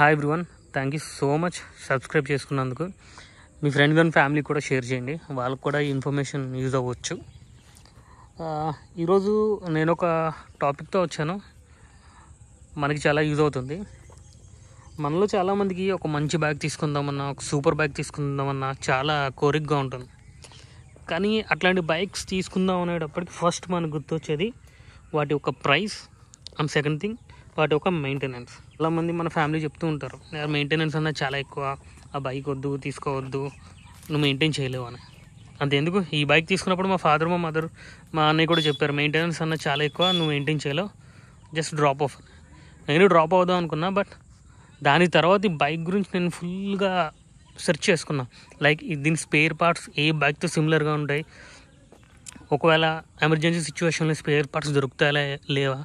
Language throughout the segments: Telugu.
హాయ్ బ్రువన్ thank you so much subscribe చేసుకున్నందుకు మీ ఫ్రెండ్ కానీ ఫ్యామిలీ కూడా షేర్ చేయండి వాళ్ళకు కూడా ఇన్ఫర్మేషన్ యూజ్ అవ్వచ్చు ఈరోజు నేను ఒక టాపిక్తో వచ్చాను మనకి చాలా యూజ్ అవుతుంది మనలో చాలామందికి ఒక మంచి బ్యాగ్ తీసుకుందామన్నా ఒక సూపర్ బ్యాగ్ తీసుకుందామన్నా చాలా కోరికగా ఉంటుంది కానీ అట్లాంటి బైక్స్ తీసుకుందాం అనేటప్పటికి ఫస్ట్ మనకు గుర్తొచ్చేది వాటి యొక్క ప్రైస్ అండ్ సెకండ్ థింగ్ వాటి ఒక మెయింటెనెన్స్ చాలామంది మన ఫ్యామిలీ చెప్తూ ఉంటారు మెయింటెనెన్స్ అన్నా చాలా ఎక్కువ ఆ బైక్ వద్దు తీసుకోవద్దు నువ్వు మెయింటైన్ చేయలేవు అని అంతేందుకు ఈ బైక్ తీసుకున్నప్పుడు మా ఫాదర్ మా మదర్ మా అన్నయ్య కూడా చెప్పారు మెయింటెనెన్స్ అన్నా చాలా ఎక్కువ నువ్వు మెయింటైన్ చేయలేవు జస్ట్ డ్రాప్ ఆఫ్ నేను డ్రాప్ అవుదాం అనుకున్నా బట్ దాని తర్వాత ఈ బైక్ గురించి నేను ఫుల్గా సెర్చ్ చేసుకున్నా లైక్ దీని స్పేర్ పార్ట్స్ ఏ బైక్తో సిమిలర్గా ఉంటాయి ఒకవేళ ఎమర్జెన్సీ సిచ్యువేషన్లో స్పేర్ పార్ట్స్ దొరుకుతాయా లేవా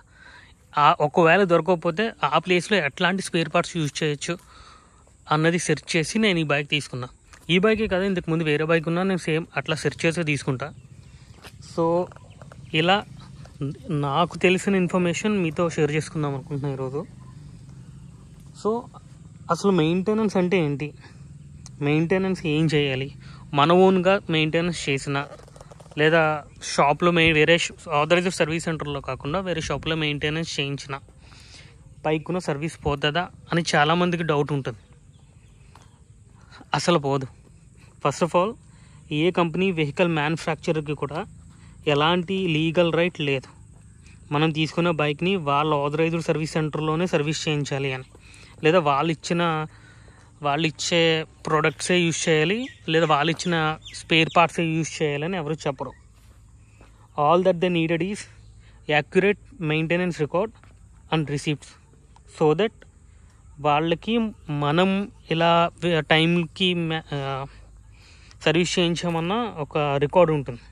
ఒకవేళ దొరకకపోతే ఆ ప్లేస్లో ఎట్లాంటి స్పేర్ పార్ట్స్ యూజ్ చేయొచ్చు అన్నది సెర్చ్ చేసి నేను ఈ బైక్ తీసుకున్నా ఈ బైకే కదా ఇంతకు ముందు వేరే బైక్ ఉన్నా నేను సేమ్ అట్లా సెర్చ్ చేసే తీసుకుంటా సో ఇలా నాకు తెలిసిన ఇన్ఫర్మేషన్ మీతో షేర్ చేసుకుందాం అనుకుంటున్నాను ఈరోజు సో అసలు మెయింటెనెన్స్ అంటే ఏంటి మెయింటెనెన్స్ ఏం చేయాలి మన ఓన్గా మెయింటెనెన్స్ చేసిన లేదా షాప్లో మెయిన్ వేరే ఆథరైజ్డ్ సర్వీస్ సెంటర్లో కాకుండా వేరే షాప్లో మెయింటెనెన్స్ చేయించిన బైక్ను సర్వీస్ పోతుందా అని చాలామందికి డౌట్ ఉంటుంది అసలు పోదు ఫస్ట్ ఆఫ్ ఆల్ ఏ కంపెనీ వెహికల్ మ్యానుఫ్యాక్చర్కి కూడా ఎలాంటి లీగల్ రైట్ లేదు మనం తీసుకున్న బైక్ని వాళ్ళ ఆథరైజ్డ్ సర్వీస్ సెంటర్లోనే సర్వీస్ చేయించాలి అని లేదా వాళ్ళు ఇచ్చిన వాళ్ళు ఇచ్చే ప్రొడక్ట్సే యూజ్ చేయాలి లేదా వాళ్ళు ఇచ్చిన స్పేర్ పార్ట్సే యూజ్ చేయాలని ఎవరు చెప్పరు all that they needed is accurate maintenance record and receipts so that వాళ్ళకి మనం ఇలా టైంకి సర్వీస్ చేయించామన్న ఒక రికార్డ్ ఉంటుంది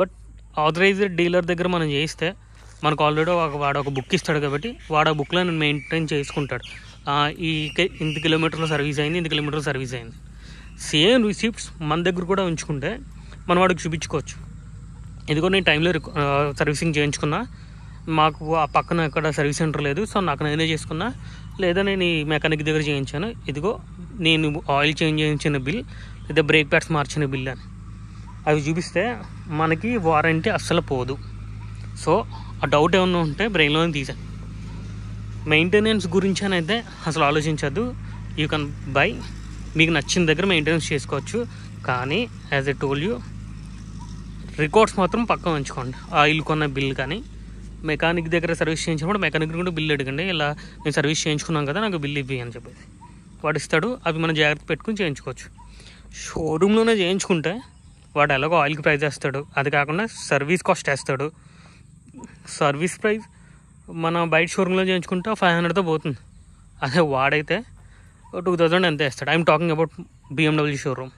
బట్ ఆథరైజ్డ్ డీలర్ దగ్గర మనం చేస్తే మనకు ఆల్రెడీ ఒక వాడు ఒక బుక్ ఇస్తాడు కాబట్టి వాడు ఆ బుక్లో మెయింటైన్ చేసుకుంటాడు ఈ ఇంత కిలోమీటర్లో సర్వీస్ అయింది ఇంత కిలోమీటర్లో సర్వీస్ అయింది సేమ్ రిసిప్ట్స్ మన దగ్గర కూడా ఉంచుకుంటే మనం వాడికి చూపించుకోవచ్చు ఎందుకో నేను టైంలో సర్వీసింగ్ చేయించుకున్నా మాకు ఆ పక్కన ఎక్కడ సర్వీస్ సెంటర్ లేదు సో నాకు నేనే చేసుకున్నా లేదా నేను ఈ మెకానిక్ దగ్గర చేయించాను ఇదిగో నేను ఆయిల్ చేంజ్ చేయించిన బిల్ లేదా బ్రేక్ ప్యాడ్స్ మార్చిన బిల్ అని అవి చూపిస్తే మనకి వారంటీ అస్సలు పోదు సో ఆ డౌట్ ఏమన్నా ఉంటే బ్రెయిన్లోనే తీసాను మెయింటెనెన్స్ గురించి అని అయితే అసలు ఆలోచించద్దు యూ కెన్ బై మీకు నచ్చిన దగ్గర మెయింటెనెన్స్ చేసుకోవచ్చు కానీ as a told you records మాత్రం పక్క ఉంచుకోండి ఆయిల్ కొన్న బిల్ కానీ మెకానిక్ దగ్గర సర్వీస్ చేయించినప్పుడు మెకానిక్ కూడా బిల్ అడగండి ఇలా నేను సర్వీస్ చేయించుకున్నాం కదా నాకు బిల్ ఇవ్వి అని చెప్పేసి వాడు ఇస్తాడు అవి మనం జాగ్రత్త పెట్టుకుని చేయించుకోవచ్చు షోరూంలోనే చేయించుకుంటే వాడు ఎలాగో ఆయిల్కి ప్రైస్ వేస్తాడు అది కాకుండా సర్వీస్ కాస్ట్ వేస్తాడు సర్వీస్ ప్రైస్ మనం బయట షోరూంలో చేయించుకుంటే ఫైవ్ హండ్రెడ్తో పోతుంది అదే వాడైతే టూ థౌజండ్ ఎంత వేస్తాడు I'm talking about BMW showroom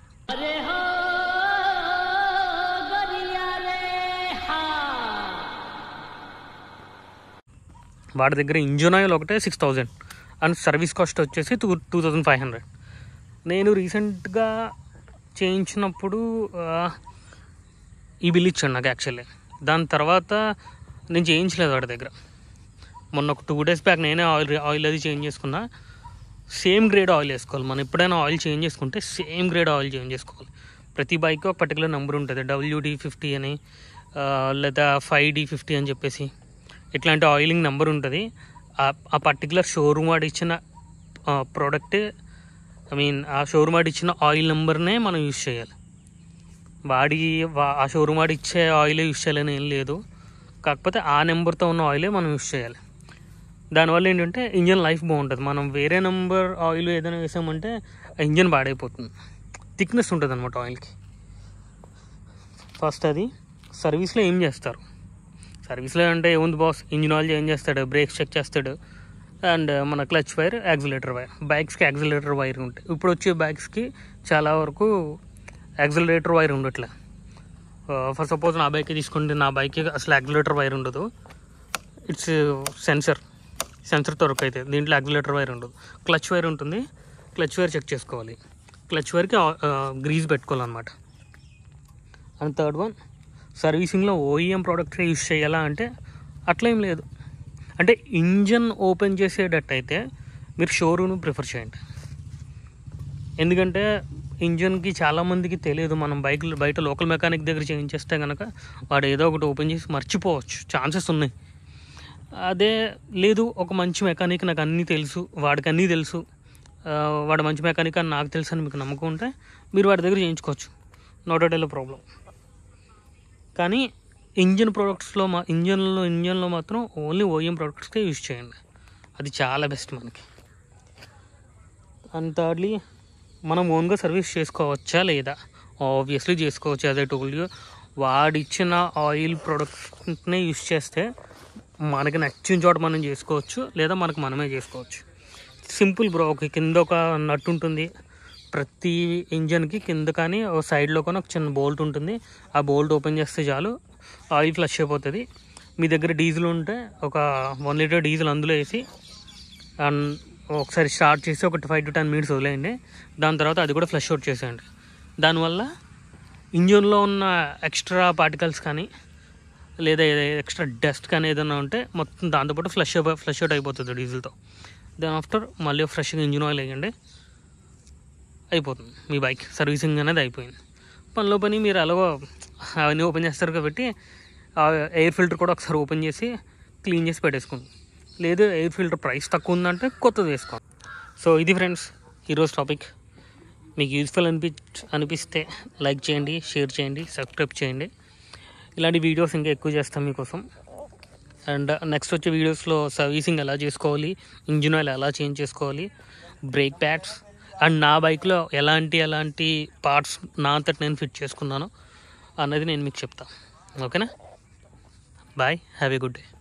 వాడి దగ్గర ఇంజిన్ ఆయిల్ ఒకటే six thousand and service cost వచ్చేసి two two thousand five hundred నేను రీసెంట్గా చేయించినప్పుడు ఈ బిల్ ఇచ్చాడు నాకు యాక్చువల్లీ దాని తర్వాత నేను చేయించలేదు వాడి దగ్గర మొన్న ఒక టూ డేస్ బ్యాక్ నేనే ఆయిల్ ఆయిల్ అది చేంజ్ చేసుకున్నా సేమ్ గ్రేడ్ ఆయిల్ వేసుకోవాలి మనం ఎప్పుడైనా ఆయిల్ చేంజ్ చేసుకుంటే సేమ్ గ్రేడ్ ఆయిల్ చేంజ్ చేసుకోవాలి ప్రతి బైక్ ఒక పర్టికులర్ నెంబర్ ఉంటుంది డబ్ల్యూడి ఫిఫ్టీ అని లేదా ఫైవ్ డి ఫిఫ్టీ అని చెప్పేసి ఇట్లాంటి ఆయిలింగ్ నెంబర్ ఉంటుంది ఆ పర్టికులర్ షోరూమ్ వాడి ఇచ్చిన ప్రోడక్ట్ ఐ మీన్ ఆ షోరూమ్ వాడి ఇచ్చిన ఆయిల్ నెంబర్నే మనం యూజ్ చేయాలి వాడి ఆ షోరూమ్ వాడి ఇచ్చే ఆయిలే యూజ్ చేయాలని ఏం లేదు కాకపోతే ఆ నెంబర్తో ఉన్న ఆయిలే మనం యూజ్ చేయాలి దానివల్ల ఏంటంటే ఇంజన్ లైఫ్ బాగుంటుంది మనం వేరే నెంబర్ ఆయిల్ ఏదైనా వేసామంటే ఇంజన్ పాడైపోతుంది థిక్నెస్ ఉంటుంది అనమాట ఆయిల్కి ఫస్ట్ అది సర్వీస్లో ఏం చేస్తారు సర్వీస్లో అంటే ఏముంది బాస్ ఇంజిన్ ఆయిల్ ఏం చేస్తాడు బ్రేక్స్ చెక్ చేస్తాడు అండ్ మన క్లచ్ వైర్ యాక్సిలేటర్ వైర్ బైక్స్కి యాక్సిలేటర్ వైర్ ఉంటాయి ఇప్పుడు వచ్చే బైక్స్కి చాలా వరకు యాక్సిలేటర్ వైర్ ఉండట్లే ఫర్ సపోజ్ నా బైక్ తీసుకుంటే నా బైక్ అసలు యాక్సిలేటర్ వైర్ ఉండదు ఇట్స్ సెన్సర్ సెన్సర్ టొరకు అయితే దీంట్లో యాక్సిలేటర్ వైర్ ఉండదు క్లచ్ వైర్ ఉంటుంది క్లచ్ వైర్ చెక్ చేసుకోవాలి క్లచ్ వైర్కి గ్రీజ్ పెట్టుకోవాలన్నమాట అండ్ థర్డ్ వన్ సర్వీసింగ్లో ఓఈఎం ప్రోడక్టే యూజ్ చేయాలా అంటే అట్లా ఏం లేదు అంటే ఇంజన్ ఓపెన్ చేసేటట్టయితే మీరు షోరూమ్ ప్రిఫర్ చేయండి ఎందుకంటే ఇంజన్కి చాలామందికి తెలియదు మనం బైక్ బయట లోకల్ మెకానిక్ దగ్గర చేయించేస్తే కనుక వాడు ఏదో ఒకటి ఓపెన్ చేసి మర్చిపోవచ్చు ఛాన్సెస్ ఉన్నాయి అదే లేదు ఒక మంచి మెకానిక్ నాకు అన్నీ తెలుసు వాడికి అన్నీ తెలుసు వాడు మంచి మెకానిక్ అని నాకు తెలుసు అని మీకు నమ్మకం ఉంటే మీరు వాడి దగ్గర చేయించుకోవచ్చు నాట్ అట్ ఎల్లో ప్రాబ్లం కానీ ఇంజన్ ప్రోడక్ట్స్లో మా ఇంజన్లో ఇంజన్లో మాత్రం ఓన్లీ ఓఎం ప్రోడక్ట్స్కే యూజ్ చేయండి అది చాలా బెస్ట్ మనకి అండ్ థర్డ్లీ మనం ఓన్గా సర్వీస్ చేసుకోవచ్చా లేదా ఆబ్వియస్లీ చేసుకోవచ్చు అదే టోల్ వాడిచ్చిన ఆయిల్ ప్రోడక్ట్నే యూజ్ చేస్తే మనకి నచ్చిన చోట మనం చేసుకోవచ్చు లేదా మనకు మనమే చేసుకోవచ్చు సింపుల్ బ్రో ఒక కింద ఒక నట్టు ఉంటుంది ప్రతి ఇంజన్కి కింద కానీ ఒక సైడ్లో కానీ ఒక చిన్న బోల్ట్ ఉంటుంది ఆ బోల్ట్ ఓపెన్ చేస్తే చాలు ఆయిల్ ఫ్లష్ అయిపోతుంది మీ దగ్గర డీజిల్ ఉంటే ఒక వన్ లీటర్ డీజిల్ అందులో వేసి అండ్ ఒకసారి స్టార్ట్ చేసి ఒక ఫైవ్ టు టెన్ మినిట్స్ వదిలేయండి దాని తర్వాత అది కూడా ఫ్లష్ అవుట్ చేసేయండి దానివల్ల ఇంజన్లో ఉన్న ఎక్స్ట్రా పార్టికల్స్ కానీ లేదా ఎక్స్ట్రా డస్ట్ కానీ ఏదైనా ఉంటే మొత్తం దాంతోపాటు ఫ్లష్ ఫ్లష్ అవుట్ అయిపోతుంది డీజిల్తో దెన్ ఆఫ్టర్ మళ్ళీ ఫ్రెష్గా ఇంజిన్ ఆయిల్ వేయండి అయిపోతుంది మీ బైక్ సర్వీసింగ్ అనేది అయిపోయింది పనిలో పని మీరు అలాగో అవన్నీ ఓపెన్ చేస్తారు కాబట్టి ఎయిర్ ఫిల్టర్ కూడా ఒకసారి ఓపెన్ చేసి క్లీన్ చేసి పెట్టేసుకోండి లేదు ఎయిర్ ఫిల్టర్ ప్రైస్ తక్కువ ఉందంటే కొత్తది వేసుకోండి సో ఇది ఫ్రెండ్స్ ఈరోజు టాపిక్ మీకు యూజ్ఫుల్ అనిపి అనిపిస్తే లైక్ చేయండి షేర్ చేయండి సబ్స్క్రైబ్ చేయండి ఇలాంటి వీడియోస్ ఇంకా ఎక్కువ చేస్తాం మీకోసం అండ్ నెక్స్ట్ వచ్చే వీడియోస్లో సర్వీసింగ్ ఎలా చేసుకోవాలి ఇంజిన్ ఆయిల్ ఎలా చేంజ్ చేసుకోవాలి బ్రేక్ ప్యాడ్స్ అండ్ నా బైక్లో ఎలాంటి ఎలాంటి పార్ట్స్ నా అంతటి నేను ఫిట్ చేసుకున్నాను అన్నది నేను మీకు చెప్తాను ఓకేనా bye have a good day